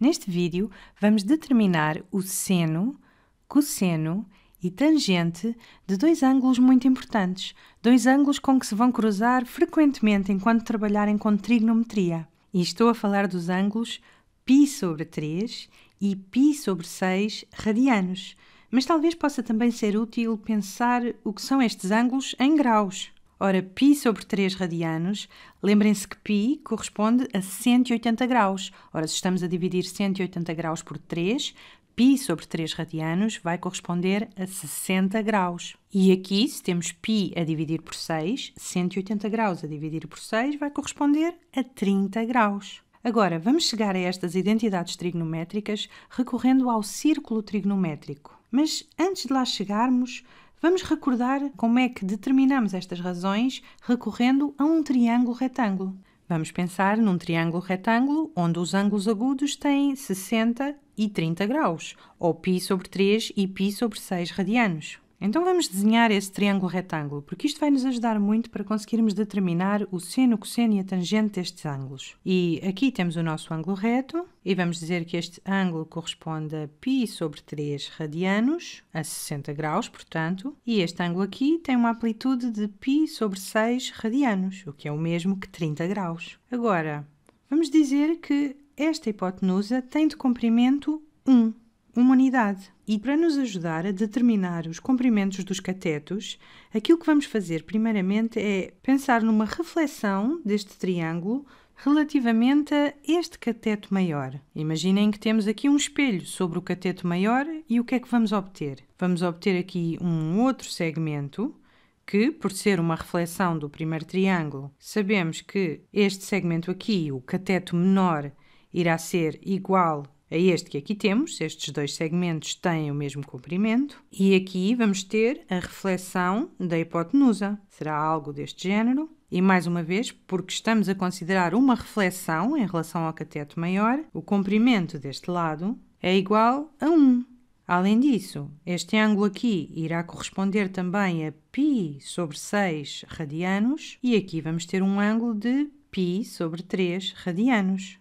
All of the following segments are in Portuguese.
Neste vídeo, vamos determinar o seno, cosseno e tangente de dois ângulos muito importantes, dois ângulos com que se vão cruzar frequentemente enquanto trabalharem com trigonometria. E estou a falar dos ângulos π sobre 3 e π sobre 6 radianos, mas talvez possa também ser útil pensar o que são estes ângulos em graus. Ora, π sobre 3 radianos, lembrem-se que π corresponde a 180 graus. Ora, se estamos a dividir 180 graus por 3, π sobre 3 radianos vai corresponder a 60 graus. E aqui, se temos π a dividir por 6, 180 graus a dividir por 6 vai corresponder a 30 graus. Agora, vamos chegar a estas identidades trigonométricas recorrendo ao círculo trigonométrico. Mas antes de lá chegarmos, Vamos recordar como é que determinamos estas razões recorrendo a um triângulo retângulo. Vamos pensar num triângulo retângulo onde os ângulos agudos têm 60 e 30 graus, ou π sobre 3 e π sobre 6 radianos. Então vamos desenhar esse triângulo retângulo, porque isto vai nos ajudar muito para conseguirmos determinar o seno, o cosseno e a tangente destes ângulos. E aqui temos o nosso ângulo reto, e vamos dizer que este ângulo corresponde a π sobre 3 radianos, a 60 graus, portanto, e este ângulo aqui tem uma amplitude de π sobre 6 radianos, o que é o mesmo que 30 graus. Agora, vamos dizer que esta hipotenusa tem de comprimento 1 humanidade. E para nos ajudar a determinar os comprimentos dos catetos, aquilo que vamos fazer primeiramente é pensar numa reflexão deste triângulo relativamente a este cateto maior. Imaginem que temos aqui um espelho sobre o cateto maior e o que é que vamos obter? Vamos obter aqui um outro segmento que, por ser uma reflexão do primeiro triângulo, sabemos que este segmento aqui, o cateto menor, irá ser igual a é este que aqui temos. Estes dois segmentos têm o mesmo comprimento. E aqui vamos ter a reflexão da hipotenusa. Será algo deste género. E mais uma vez, porque estamos a considerar uma reflexão em relação ao cateto maior, o comprimento deste lado é igual a 1. Além disso, este ângulo aqui irá corresponder também a π sobre 6 radianos e aqui vamos ter um ângulo de π sobre 3 radianos.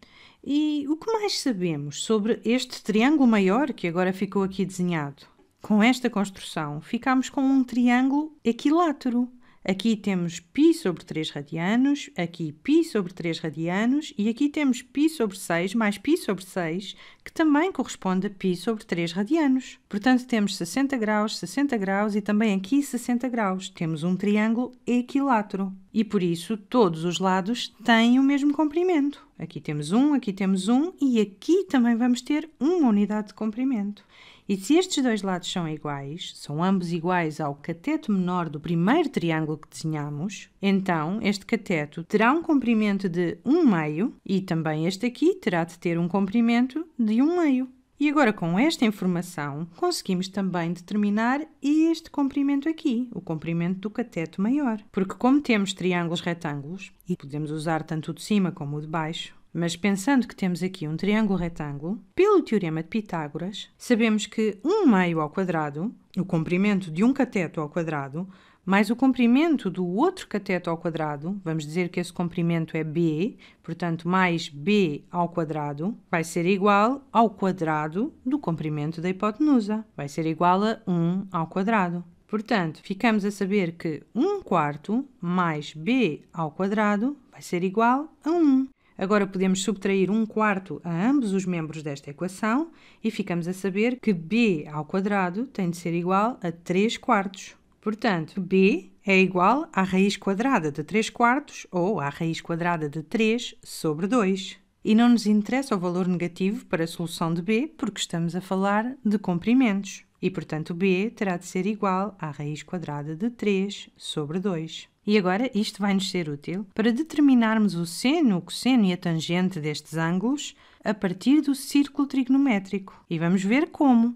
E o que mais sabemos sobre este triângulo maior que agora ficou aqui desenhado? Com esta construção, ficamos com um triângulo equilátero. Aqui temos π sobre 3 radianos, aqui π sobre 3 radianos e aqui temos π sobre 6 mais π sobre 6, que também corresponde a π sobre 3 radianos. Portanto, temos 60 graus, 60 graus e também aqui 60 graus. Temos um triângulo equilátero e por isso todos os lados têm o mesmo comprimento. Aqui temos um, aqui temos um e aqui também vamos ter uma unidade de comprimento. E se estes dois lados são iguais, são ambos iguais ao cateto menor do primeiro triângulo que desenhamos, então este cateto terá um comprimento de 1 meio e também este aqui terá de ter um comprimento de 1 meio. E agora, com esta informação, conseguimos também determinar este comprimento aqui, o comprimento do cateto maior. Porque como temos triângulos retângulos, e podemos usar tanto o de cima como o de baixo, mas pensando que temos aqui um triângulo retângulo, pelo teorema de Pitágoras, sabemos que 1 meio ao quadrado, o comprimento de um cateto ao quadrado, mais o comprimento do outro cateto ao quadrado, vamos dizer que esse comprimento é b, portanto, mais b ao quadrado, vai ser igual ao quadrado do comprimento da hipotenusa, vai ser igual a 1 ao quadrado. Portanto, ficamos a saber que 1 quarto mais b ao quadrado vai ser igual a 1. Agora podemos subtrair 1 quarto a ambos os membros desta equação e ficamos a saber que b ao quadrado tem de ser igual a 3 quartos. Portanto, b é igual à raiz quadrada de 3 quartos ou à raiz quadrada de 3 sobre 2. E não nos interessa o valor negativo para a solução de b, porque estamos a falar de comprimentos. E, portanto, b terá de ser igual à raiz quadrada de 3 sobre 2. E agora isto vai nos ser útil para determinarmos o seno, o cosseno e a tangente destes ângulos a partir do círculo trigonométrico. E vamos ver como.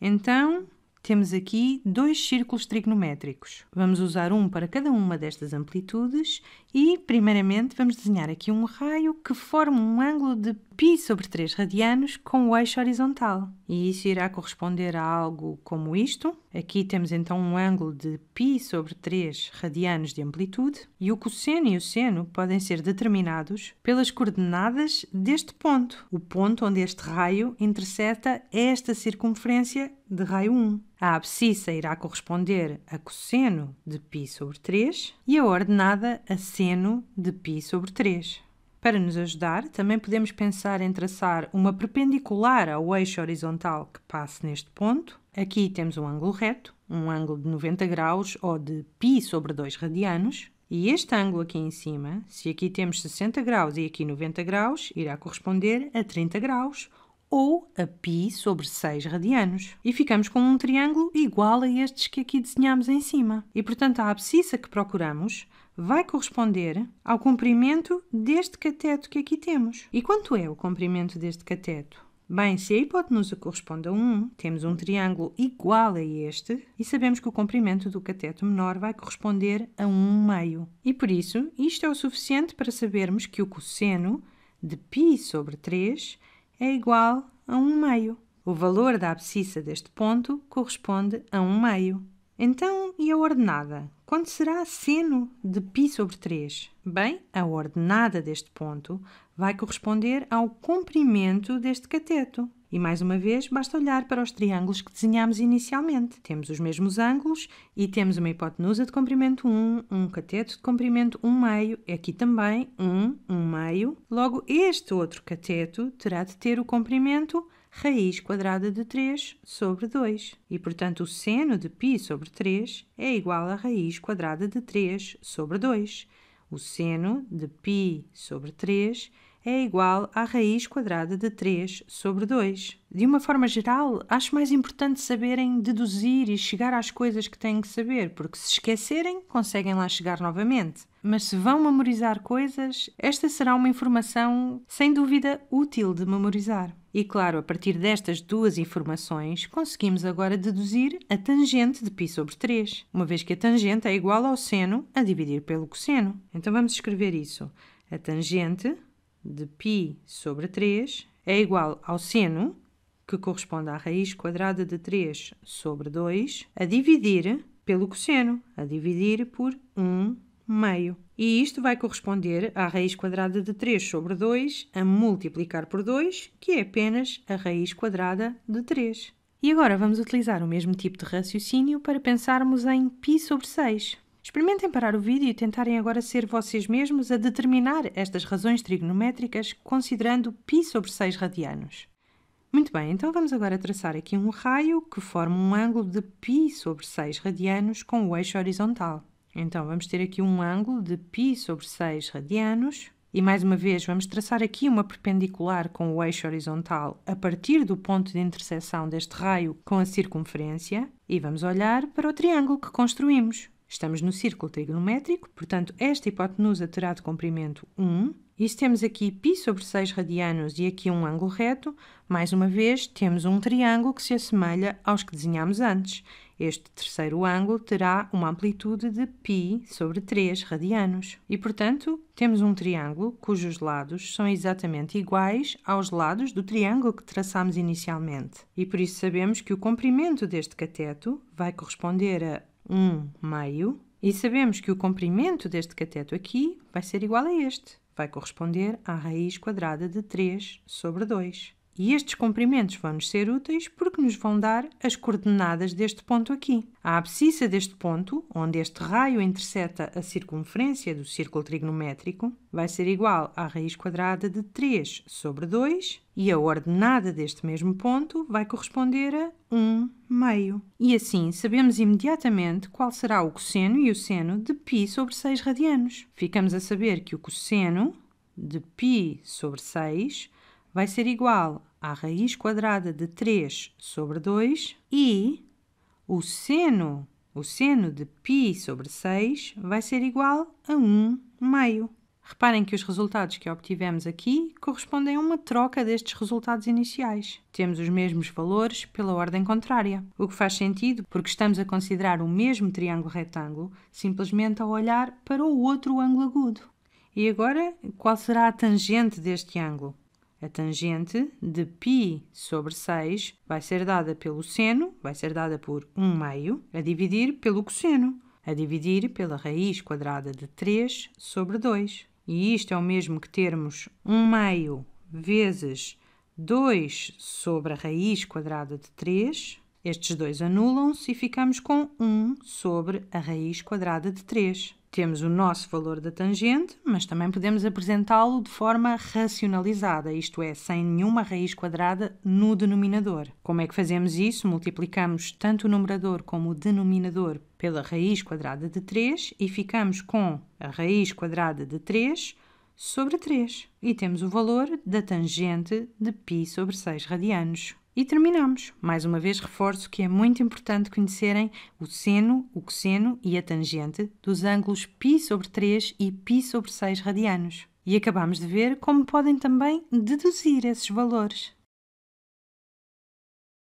Então, temos aqui dois círculos trigonométricos. Vamos usar um para cada uma destas amplitudes e, primeiramente, vamos desenhar aqui um raio que forma um ângulo de pi sobre 3 radianos com o eixo horizontal. E isso irá corresponder a algo como isto. Aqui temos então um ângulo de π sobre 3 radianos de amplitude e o cosseno e o seno podem ser determinados pelas coordenadas deste ponto, o ponto onde este raio intercepta esta circunferência de raio 1. A abscissa irá corresponder a cosseno de π sobre 3 e a ordenada a seno de π sobre 3. Para nos ajudar, também podemos pensar em traçar uma perpendicular ao eixo horizontal que passe neste ponto. Aqui temos um ângulo reto, um ângulo de 90 graus ou de π sobre 2 radianos. E este ângulo aqui em cima, se aqui temos 60 graus e aqui 90 graus, irá corresponder a 30 graus ou a π sobre 6 radianos. E ficamos com um triângulo igual a estes que aqui desenhamos em cima. E, portanto, a abscissa que procuramos vai corresponder ao comprimento deste cateto que aqui temos. E quanto é o comprimento deste cateto? Bem, se a hipotenusa corresponde a 1, temos um triângulo igual a este e sabemos que o comprimento do cateto menor vai corresponder a 1 meio. E por isso, isto é o suficiente para sabermos que o cosseno de π sobre 3 é igual a 1 meio. O valor da abscissa deste ponto corresponde a 1 meio. Então, e a ordenada? Quando será seno de π sobre 3? Bem, a ordenada deste ponto vai corresponder ao comprimento deste cateto. E mais uma vez, basta olhar para os triângulos que desenhámos inicialmente. Temos os mesmos ângulos e temos uma hipotenusa de comprimento 1, um cateto de comprimento 1 meio, aqui também 1, 1 meio. Logo, este outro cateto terá de ter o comprimento 1 raiz quadrada de 3 sobre 2. E, portanto, o seno de π sobre 3 é igual a raiz quadrada de 3 sobre 2. O seno de π sobre 3 é igual à raiz quadrada de 3 sobre 2. É de uma forma geral, acho mais importante saberem deduzir e chegar às coisas que têm que saber, porque se esquecerem, conseguem lá chegar novamente. Mas se vão memorizar coisas, esta será uma informação sem dúvida útil de memorizar. E claro, a partir destas duas informações, conseguimos agora deduzir a tangente de π sobre 3, uma vez que a tangente é igual ao seno a dividir pelo cosseno. Então vamos escrever isso. A tangente de π sobre 3 é igual ao seno, que corresponde à raiz quadrada de 3 sobre 2, a dividir pelo cosseno, a dividir por 1 meio. E isto vai corresponder à raiz quadrada de 3 sobre 2 a multiplicar por 2, que é apenas a raiz quadrada de 3. E agora vamos utilizar o mesmo tipo de raciocínio para pensarmos em π sobre 6. Experimentem parar o vídeo e tentarem agora ser vocês mesmos a determinar estas razões trigonométricas considerando π sobre 6 radianos. Muito bem, então vamos agora traçar aqui um raio que forma um ângulo de π sobre 6 radianos com o eixo horizontal. Então, vamos ter aqui um ângulo de π sobre 6 radianos. E mais uma vez, vamos traçar aqui uma perpendicular com o eixo horizontal a partir do ponto de interseção deste raio com a circunferência. E vamos olhar para o triângulo que construímos. Estamos no círculo trigonométrico, portanto, esta hipotenusa terá de comprimento 1. E se temos aqui π sobre 6 radianos e aqui um ângulo reto, mais uma vez temos um triângulo que se assemelha aos que desenhámos antes. Este terceiro ângulo terá uma amplitude de π sobre 3 radianos e, portanto, temos um triângulo cujos lados são exatamente iguais aos lados do triângulo que traçámos inicialmente. E por isso sabemos que o comprimento deste cateto vai corresponder a 1 meio e sabemos que o comprimento deste cateto aqui vai ser igual a este. Vai corresponder à raiz quadrada de 3 sobre 2. E estes comprimentos vão-nos ser úteis porque nos vão dar as coordenadas deste ponto aqui. A abscissa deste ponto, onde este raio interseta a circunferência do círculo trigonométrico, vai ser igual à raiz quadrada de 3 sobre 2 e a ordenada deste mesmo ponto vai corresponder a 1 meio. E assim sabemos imediatamente qual será o cosseno e o seno de π sobre 6 radianos. Ficamos a saber que o cosseno de π sobre 6 vai ser igual a raiz quadrada de 3 sobre 2 e o seno, o seno de π sobre 6 vai ser igual a 1 meio. Reparem que os resultados que obtivemos aqui correspondem a uma troca destes resultados iniciais. Temos os mesmos valores pela ordem contrária, o que faz sentido porque estamos a considerar o mesmo triângulo retângulo simplesmente ao olhar para o outro ângulo agudo. E agora, qual será a tangente deste ângulo? A tangente de π sobre 6 vai ser dada pelo seno, vai ser dada por 1 meio, a dividir pelo cosseno, a dividir pela raiz quadrada de 3 sobre 2. E isto é o mesmo que termos 1 meio vezes 2 sobre a raiz quadrada de 3 estes dois anulam-se e ficamos com 1 sobre a raiz quadrada de 3. Temos o nosso valor da tangente, mas também podemos apresentá-lo de forma racionalizada, isto é, sem nenhuma raiz quadrada no denominador. Como é que fazemos isso? Multiplicamos tanto o numerador como o denominador pela raiz quadrada de 3 e ficamos com a raiz quadrada de 3 sobre 3. E temos o valor da tangente de π sobre 6 radianos. E terminamos. Mais uma vez reforço que é muito importante conhecerem o seno, o cosseno e a tangente dos ângulos π sobre 3 e π sobre 6 radianos. E acabamos de ver como podem também deduzir esses valores.